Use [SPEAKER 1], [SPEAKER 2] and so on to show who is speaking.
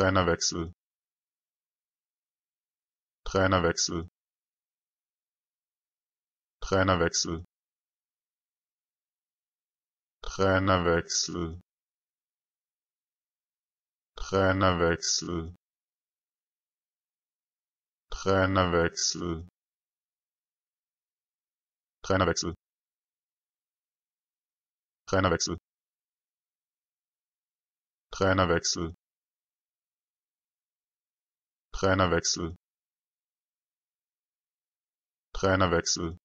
[SPEAKER 1] trainerwechsel trainerwechsel trainerwechsel Trainerwechsel Trainerwechsel Trainerwechsel Trainerwechsel Trainerwechsel Trainerwechsel Trainerwechsel Trainerwechsel